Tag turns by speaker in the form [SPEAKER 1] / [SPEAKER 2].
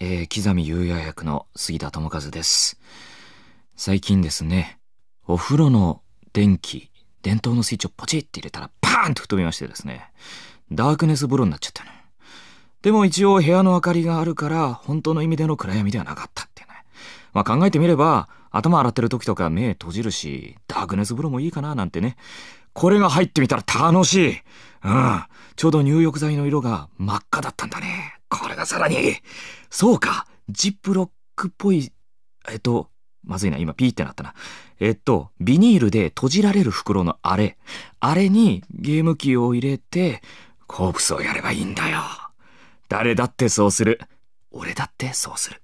[SPEAKER 1] えー、刻み優也役の杉田智和です。最近ですね、お風呂の電気、電灯のスイッチをポチって入れたらパーンと吹っ飛びましてですね、ダークネス風呂になっちゃったの、ね。でも一応部屋の明かりがあるから、本当の意味での暗闇ではなかったってね。まあ考えてみれば、頭洗ってる時とか目閉じるし、ダークネス風呂もいいかななんてね、これが入ってみたら楽しい。うん。ちょうど入浴剤の色が真っ赤だったんだね。これがさらに。そうか。ジップロックっぽい、えっと、まずいな、今ピーってなったな。えっと、ビニールで閉じられる袋のあれ。あれにゲーム機を入れて、コープスをやればいいんだよ。誰だってそうする。俺だってそうする。